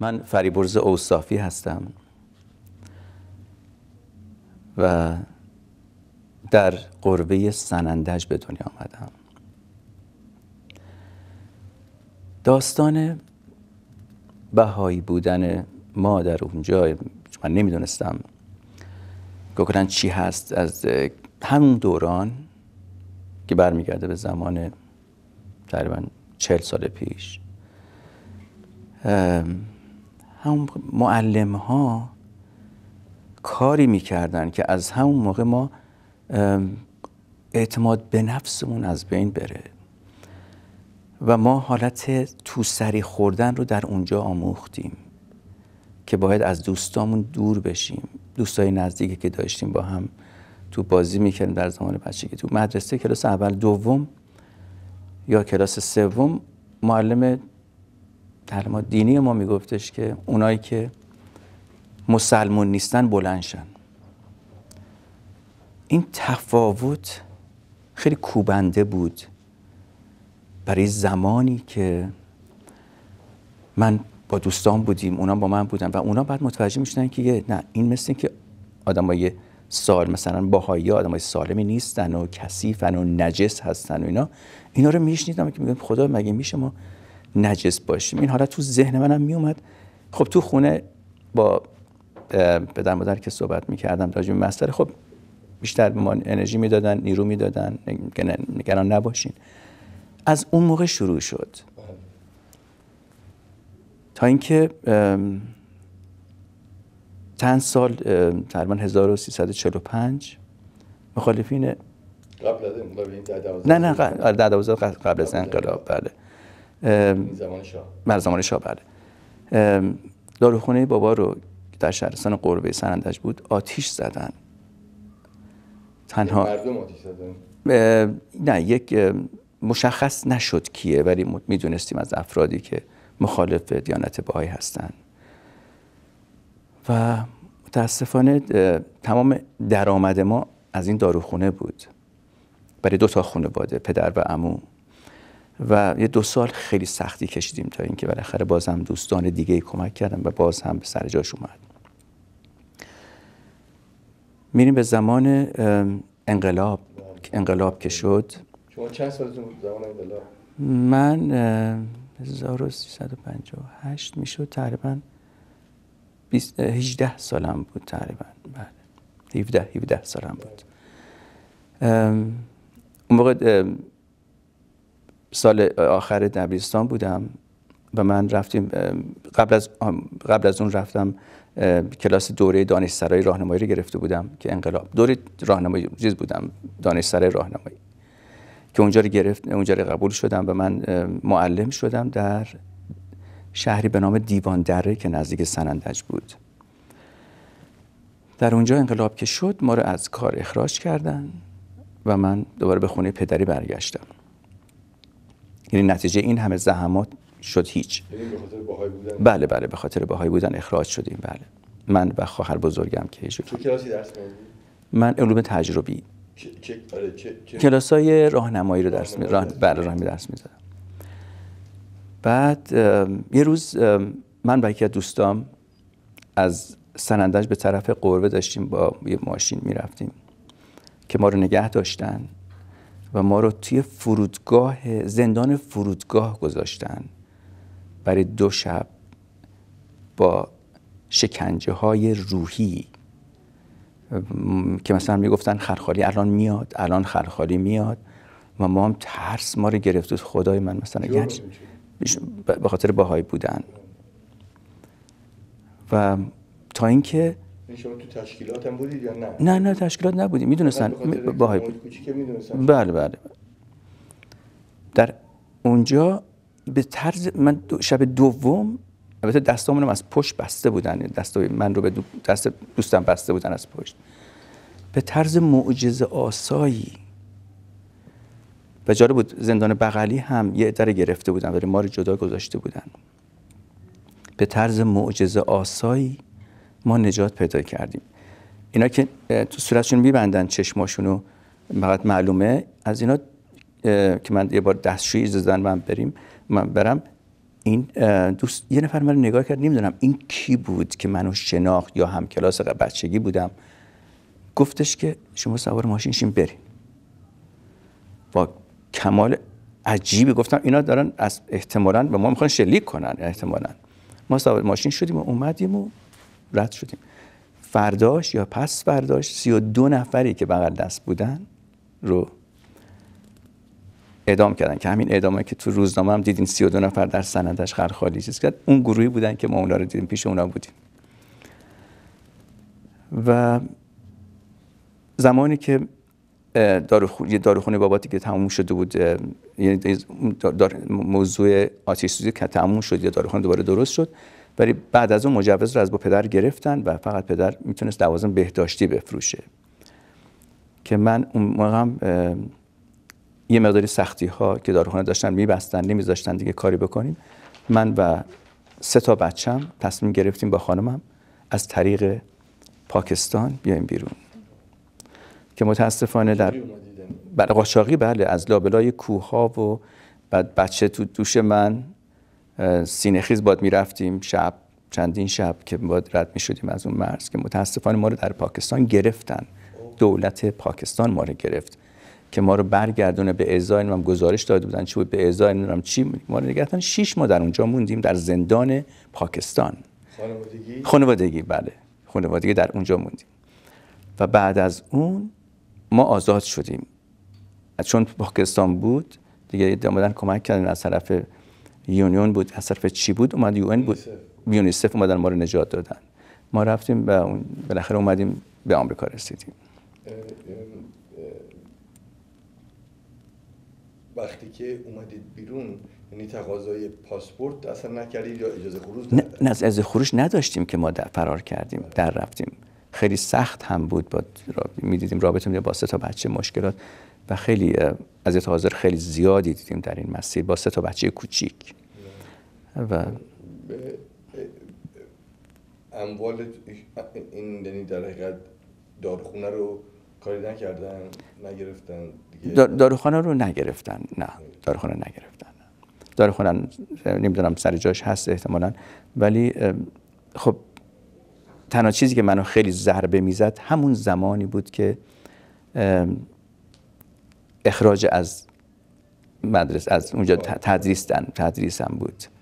من فریبرز اوصافی هستم و در قربه سنندج به دنیا آمدم داستان بهایی بودن ما در اونجا من نمیدونستم گوکنن چی هست از همون دوران که برمیگرده به زمان تقریبا چهل سال پیش هم معلم ها کاری میکردن که از همون موقع ما اعتماد به نفسمون از بین بره و ما حالت تو سری خوردن رو در اونجا آموختیم که باید از دوستامون دور بشیم دوستای نزدیکی که داشتیم با هم تو بازی میکردیم در زمان بچگی تو مدرسه کلاس اول دوم یا کلاس سوم معلم تعلیم دینی ما میگفتش که اونایی که مسلمون نیستن بلندشن این تفاوت خیلی کوبنده بود برای زمانی که من با دوستان بودیم اونا با من بودن و اونا بعد متوجه میشدن که نه این مثل که های سال مثلا باهایی آدمای سالمی نیستن و کثیفن و نجس هستن و اینا اینا رو میشنیدم که میگم خدا مگه میشه ما نجس باشیم این حالا تو ذهن منم میومد خب تو خونه با پدر مادر که صحبت میکردم راجع به خب بیشتر به ما انرژی میدادن نیرو میدادن نگران نباشین از اون موقع شروع شد تا اینکه چند سال تقریبا 1345 مخالفین قبل از انقلاب نه نه آره، قبل از انقلاب بله زمان شاه بر زمان شاه بله, بله. داروخونه بابا رو در شهرستان قربه سنندج بود آتیش زدن تنها یعنی آتیش زدن نه یک مشخص نشد کیه ولی میدونستیم از افرادی که مخالف دیانت بهایی هستند و متاسفانه تمام درآمد ما از این داروخونه بود برای دو تا باده پدر و عمو و یه دو سال خیلی سختی کشیدیم تا اینکه بالاخره باز هم دوستان دیگه ای کمک کردن و باز هم به سر جاش اومد میریم به زمان انقلاب انقلاب که شد شما چند سال زمان انقلاب من 1358 میشد تقریبا 18 سالم بود تقریبا بله 17 17 سالم بود اون سال آخر دبیرستان بودم و من رفتیم قبل از قبل از اون رفتم کلاس دوره دانشسرای راهنمایی رو گرفته بودم که انقلاب دوره راهنمایی چیز بودم دانشسرای راهنمایی که اونجا رو گرفت اونجا رو قبول شدم و من معلم شدم در شهری به نام دیوان دره که نزدیک سنندج بود در اونجا انقلاب که شد ما رو از کار اخراج کردن و من دوباره به خونه پدری برگشتم یعنی نتیجه این همه زحمات شد هیچ یعنی بله بله به خاطر باهایی بودن اخراج شدیم بله من و خواهر بزرگم که تو کلاسی درس من علوم تجربی آره، کلاس های راهنمایی رو درس می بله، بعد یه روز من با یکی از دوستام از سنندج به طرف قربه داشتیم با یه ماشین میرفتیم که ما رو نگه داشتن و ما رو توی فرودگاه زندان فرودگاه گذاشتن برای دو شب با شکنجه های روحی که مثلا میگفتن خرخالی الان میاد الان خرخالی میاد و ما هم ترس ما رو گرفت خدای من مثلا به خاطر باهایی بودن و تا اینکه شما تو تشکیلات هم بودید یا نه نه نه تشکیلات نبودیم میدونستن باهای بود بله بله در اونجا به طرز من شب دوم البته دستامونم از پشت بسته بودن دست من رو به دست دوستم بسته بودن از پشت به طرز معجزه آسایی و جالب بود زندان بغلی هم یه در گرفته بودن ولی ما رو جدا گذاشته بودن به طرز معجزه آسایی ما نجات پیدا کردیم اینا که تو صورتشون میبندن چشماشونو فقط معلومه از اینا که من یه بار دستشویی زدن من بریم من برم این دوست یه نفر من نگاه کرد نمیدونم این کی بود که منو شناخت یا هم کلاس بچگی بودم گفتش که شما سوار ماشین شیم بریم با کمال عجیبی گفتم اینا دارن از احتمالاً به ما میخوان شلیک کنن احتمالاً. ما سوار ماشین شدیم و اومدیم و رد شدیم فرداش یا پس فرداش سی و دو نفری که بغل دست بودن رو اعدام کردن که همین اعدامه که تو روزنامه هم دیدین دو نفر در سندش خرخالی چیز کرد اون گروهی بودن که ما اونا رو دیدیم پیش اونا بودیم و زمانی که داروخونه داروخونه باباتی که تموم شده بود یعنی موضوع آتیش سوزی که تموم شد یا داروخونه دوباره درست شد ولی بعد از اون مجوز رو از با پدر گرفتن و فقط پدر میتونست لوازم بهداشتی بفروشه که من اون موقع هم یه مقداری سختی ها که داروخانه داشتن میبستن نمیذاشتن دیگه کاری بکنیم من و سه تا بچم تصمیم گرفتیم با خانمم از طریق پاکستان بیایم بیرون که متاسفانه در قاچاقی بله از لابلای کوه ها و بعد بچه تو دوش من سینهخیز باد رفتیم شب چندین شب که باید رد می شدیم از اون مرز که متاسفانه ما رو در پاکستان گرفتن دولت پاکستان ما رو گرفت که ما رو برگردونه به ازای هم گزارش داده بودن چی بود به ازای نمیدونم چی ما رو نگرفتن شیش ما در اونجا موندیم در زندان پاکستان خانوادگی خانوادگی بله خانوادگی در اونجا موندیم و بعد از اون ما آزاد شدیم چون پاکستان بود دیگه دامادن کمک کردن از طرف یونیون بود از طرف چی بود اومد یو بود یونیسف اومدن ما رو نجات دادن ما رفتیم و اون بالاخره اومدیم به آمریکا رسیدیم وقتی که اومدید بیرون یعنی تقاضای پاسپورت اصلا نکردید یا اجازه خروج نه, اجازه خروج نداشتیم که ما فرار کردیم آره. در رفتیم خیلی سخت هم بود با میدیدیم رابطه با سه تا بچه مشکلات و خیلی از حاضر خیلی زیادی دیدیم در این مسیر با سه تا بچه کوچیک و اموال این یعنی در رو کاری نکردن نگرفتن دیگه داروخانه رو نگرفتن نه داروخانه نگرفتن داروخانه نمیدونم سر جاش هست احتمالا ولی خب تنها چیزی که منو خیلی ضربه میزد همون زمانی بود که اخراج از مدرسه از اونجا تدریس تدریسم بود